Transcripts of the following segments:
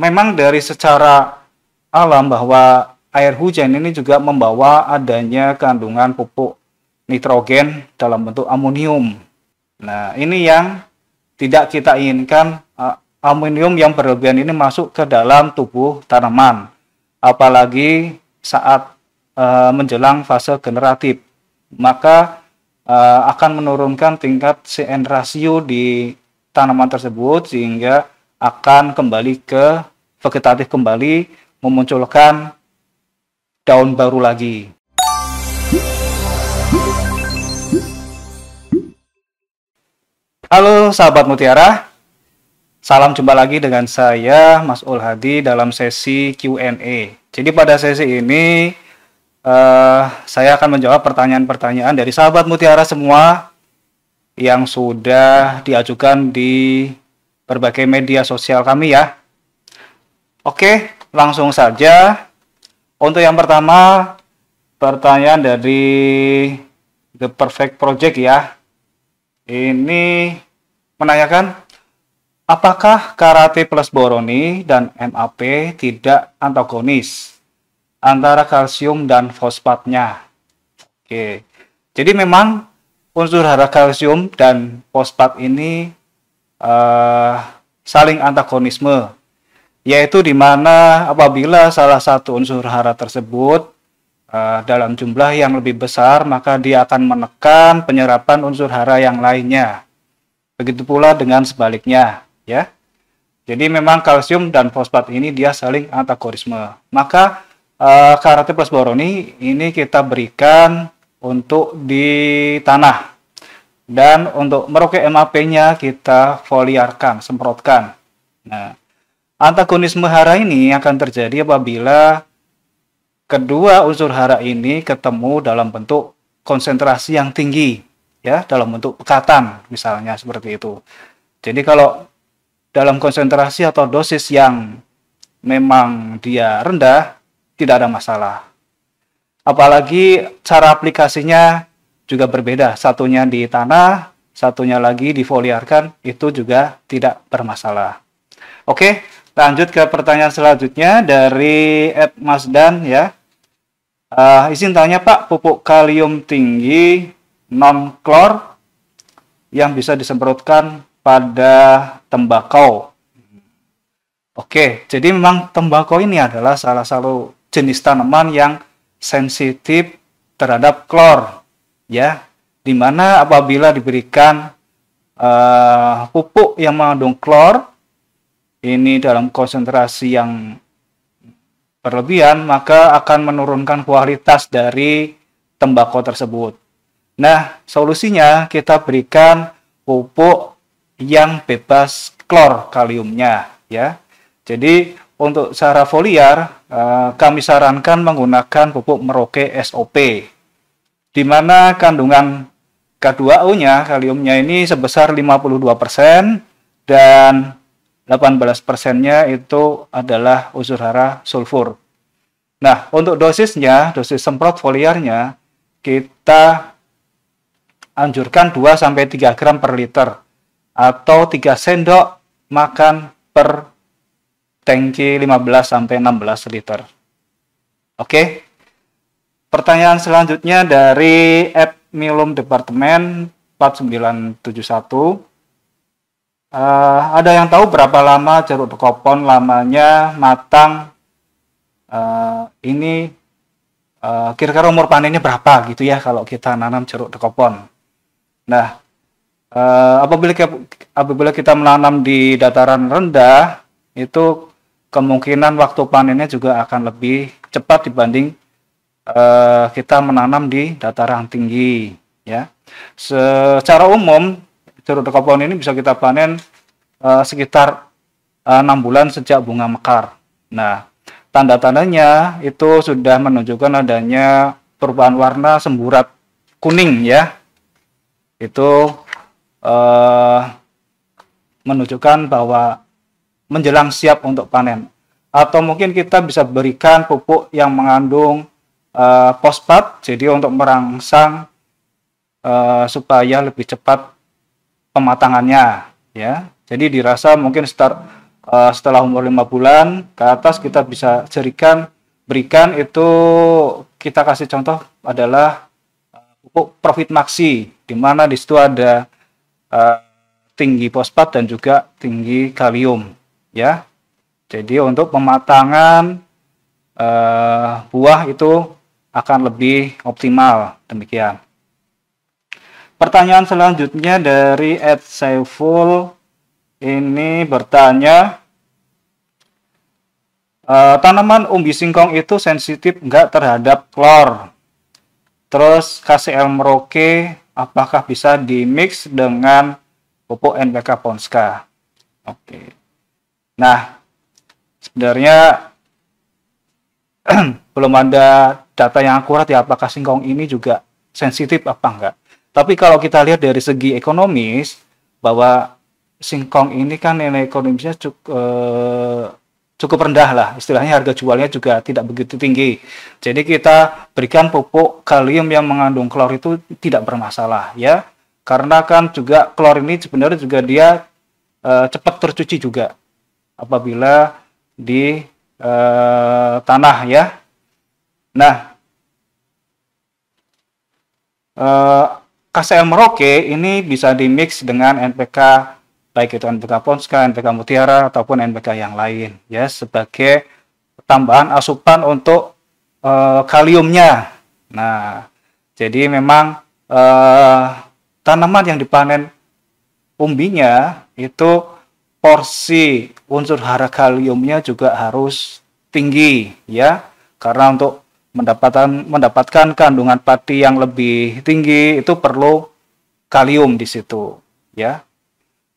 memang dari secara alam bahwa air hujan ini juga membawa adanya kandungan pupuk nitrogen dalam bentuk amonium. Nah, ini yang tidak kita inginkan eh, amonium yang berlebihan ini masuk ke dalam tubuh tanaman, apalagi saat uh, menjelang fase generatif. Maka uh, akan menurunkan tingkat CN rasio di tanaman tersebut sehingga akan kembali ke vegetatif kembali memunculkan daun baru lagi. Halo sahabat mutiara, salam jumpa lagi dengan saya Mas Ul Hadi dalam sesi Q&A. Jadi pada sesi ini uh, saya akan menjawab pertanyaan-pertanyaan dari sahabat mutiara semua yang sudah diajukan di berbagai media sosial kami ya. Oke, langsung saja. Untuk yang pertama, pertanyaan dari The Perfect Project ya. Ini menanyakan, apakah karate plus boroni dan MAP tidak antagonis antara kalsium dan fosfatnya? Oke, jadi memang unsur hara kalsium dan fosfat ini uh, saling antagonisme, yaitu di mana apabila salah satu unsur hara tersebut uh, dalam jumlah yang lebih besar, maka dia akan menekan penyerapan unsur hara yang lainnya. Begitu pula dengan sebaliknya, ya. Jadi memang kalsium dan fosfat ini dia saling antagonisme. Maka uh, karate plus boroni ini kita berikan untuk di tanah dan untuk meroke MAP-nya kita foliarkan, semprotkan. Nah, antagonisme hara ini akan terjadi apabila kedua unsur hara ini ketemu dalam bentuk konsentrasi yang tinggi ya dalam bentuk pekatan misalnya seperti itu. Jadi kalau dalam konsentrasi atau dosis yang memang dia rendah tidak ada masalah. Apalagi cara aplikasinya juga berbeda. Satunya di tanah, satunya lagi difoliarkan, itu juga tidak bermasalah. Oke, lanjut ke pertanyaan selanjutnya dari Ed Dan, ya. Uh, izin tanya Pak, pupuk kalium tinggi non klor yang bisa disemprotkan pada tembakau. Oke, jadi memang tembakau ini adalah salah satu jenis tanaman yang sensitif terhadap klor ya dimana apabila diberikan uh, pupuk yang mengandung klor ini dalam konsentrasi yang berlebihan maka akan menurunkan kualitas dari tembakau tersebut. Nah, solusinya kita berikan pupuk yang bebas klor kaliumnya ya. Jadi untuk secara foliar eh, kami sarankan menggunakan pupuk Merauke SOP di mana kandungan K2O-nya, kaliumnya ini sebesar 52% dan 18 nya itu adalah unsur hara sulfur. Nah, untuk dosisnya, dosis semprot foliarnya, kita anjurkan 2-3 gram per liter atau 3 sendok makan per tangki 15-16 liter. Oke, okay? Pertanyaan selanjutnya dari App Milum Departemen 4971. Uh, eh, ada yang tahu berapa lama jeruk bekopon lamanya matang? Uh, ini kira eh, kira-kira umur panennya berapa gitu ya kalau kita nanam jeruk bekopon? Nah, uh, apabila apabila kita menanam di dataran rendah itu kemungkinan waktu panennya juga akan lebih cepat dibanding eh, kita menanam di dataran tinggi ya. Secara umum jeruk dekopon ini bisa kita panen eh, sekitar eh, enam bulan sejak bunga mekar. Nah, tanda-tandanya itu sudah menunjukkan adanya perubahan warna semburat kuning ya. Itu eh, menunjukkan bahwa menjelang siap untuk panen. Atau mungkin kita bisa berikan pupuk yang mengandung uh, jadi untuk merangsang uh, supaya lebih cepat pematangannya ya jadi dirasa mungkin start uh, eh, setelah umur lima bulan ke atas kita bisa jerikan berikan itu kita kasih contoh adalah pupuk profit maxi di mana di situ ada uh, tinggi fosfat dan juga tinggi kalium ya jadi untuk pematangan uh, buah itu akan lebih optimal. Demikian. Pertanyaan selanjutnya dari Ed Saiful ini bertanya e, tanaman umbi singkong itu sensitif nggak terhadap klor? Terus KCL Merauke apakah bisa dimix dengan pupuk NPK Ponska? Oke. Nah, sebenarnya belum ada data yang akurat ya apakah singkong ini juga sensitif apa enggak. Tapi kalau kita lihat dari segi ekonomis bahwa singkong ini kan nilai ekonomisnya cukup, eh, cukup rendah lah istilahnya harga jualnya juga tidak begitu tinggi. Jadi kita berikan pupuk kalium yang mengandung klor itu tidak bermasalah ya. Karena kan juga klor ini sebenarnya juga dia eh, cepat tercuci juga apabila di eh, tanah ya Nah, eh, KCL Merauke ini bisa dimix dengan NPK baik itu NPK Ponska, NPK Mutiara ataupun NPK yang lain ya sebagai tambahan asupan untuk eh, kaliumnya. Nah, jadi memang eh, tanaman yang dipanen umbinya itu porsi unsur hara kaliumnya juga harus tinggi ya karena untuk mendapatkan mendapatkan kandungan pati yang lebih tinggi itu perlu kalium di situ ya.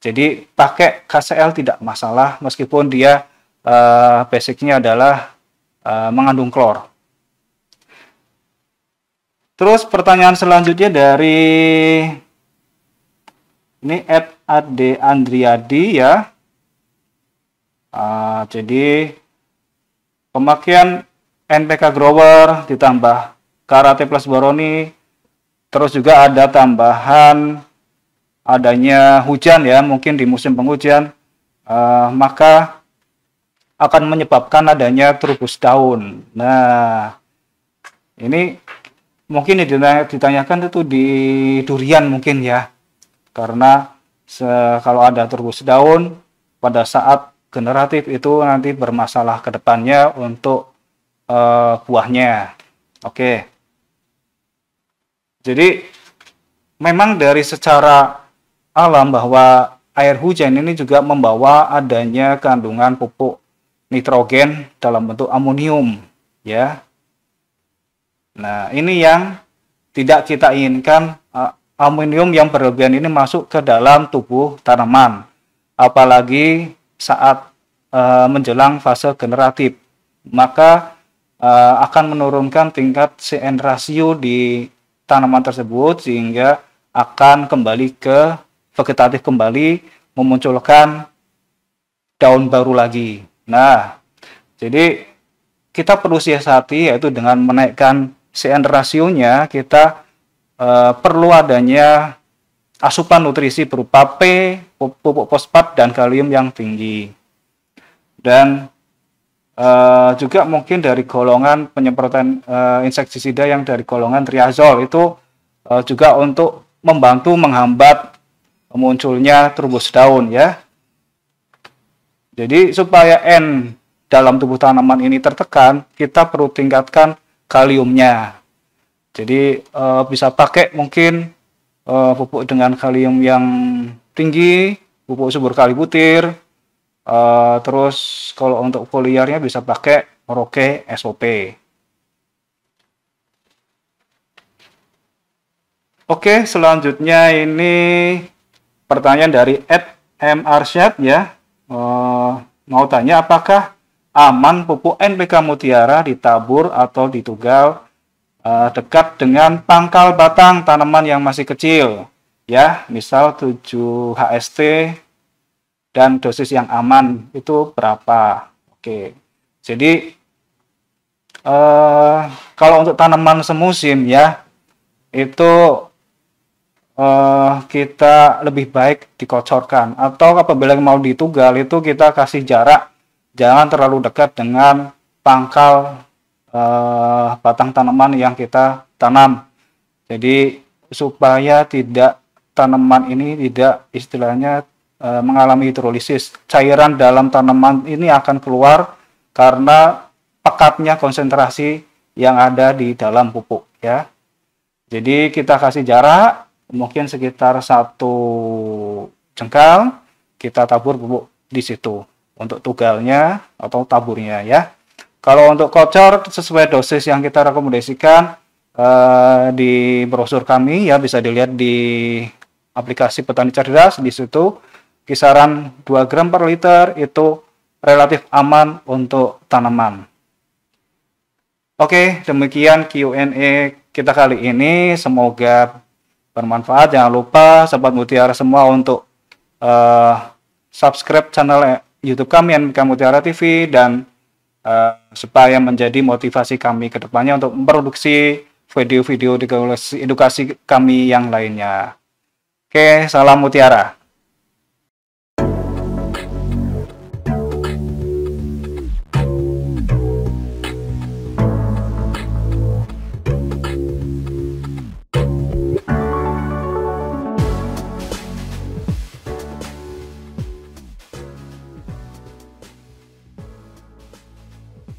Jadi pakai KCL tidak masalah meskipun dia uh, basicnya adalah uh, mengandung klor. Terus pertanyaan selanjutnya dari ini at Ade Andriadi ya. Uh, jadi pemakaian NPK grower ditambah karate plus boroni terus juga ada tambahan adanya hujan ya mungkin di musim penghujan uh, maka akan menyebabkan adanya trubus daun. Nah, ini mungkin ditanyakan itu di durian mungkin ya. Karena kalau ada trubus daun pada saat generatif itu nanti bermasalah ke depannya untuk uh, kuahnya. Oke. Okay. Jadi memang dari secara alam bahwa air hujan ini juga membawa adanya kandungan pupuk nitrogen dalam bentuk amonium, ya. Nah, ini yang tidak kita inginkan uh, amonium yang berlebihan ini masuk ke dalam tubuh tanaman, apalagi saat uh, menjelang fase generatif. Maka uh, akan menurunkan tingkat CN rasio di tanaman tersebut sehingga akan kembali ke vegetatif kembali memunculkan daun baru lagi. Nah, jadi kita perlu siasati yaitu dengan menaikkan CN rasionya kita uh, perlu adanya asupan nutrisi berupa P, pupuk fosfat dan kalium yang tinggi. Dan Uh, juga mungkin dari golongan penyemprotan uh, insektisida yang dari golongan triazol itu uh, juga untuk membantu menghambat munculnya trubus daun ya. Jadi supaya N dalam tubuh tanaman ini tertekan, kita perlu tingkatkan kaliumnya. Jadi e, bisa pakai mungkin e, pupuk dengan kalium yang tinggi, pupuk subur kali butir, Uh, terus kalau untuk foliarnya bisa pakai Roke SOP. Oke, selanjutnya ini pertanyaan dari Ed MRSyad ya. Uh, mau tanya apakah aman pupuk NPK mutiara ditabur atau ditugal uh, dekat dengan pangkal batang tanaman yang masih kecil ya, misal 7 HST dan dosis yang aman itu berapa. Oke. Jadi eh, kalau untuk tanaman semusim ya itu eh, kita lebih baik dikocorkan atau apabila mau ditugal itu kita kasih jarak jangan terlalu dekat dengan pangkal eh, batang tanaman yang kita tanam. Jadi supaya tidak tanaman ini tidak istilahnya e, mengalami hidrolisis. Cairan dalam tanaman ini akan keluar karena pekatnya konsentrasi yang ada di dalam pupuk ya. Jadi kita kasih jarak mungkin sekitar satu jengkal kita tabur pupuk di situ untuk tugalnya atau taburnya ya. Kalau untuk kocor sesuai dosis yang kita rekomendasikan eh, di brosur kami ya bisa dilihat di aplikasi Petani Cerdas di situ kisaran 2 gram per liter itu relatif aman untuk tanaman. Oke, demikian Q&A kita kali ini. Semoga bermanfaat. Jangan lupa sobat mutiara semua untuk uh, subscribe channel YouTube kami MK Mutiara TV dan uh, supaya menjadi motivasi kami ke depannya untuk memproduksi video-video edukasi kami yang lainnya. Oke, salam mutiara.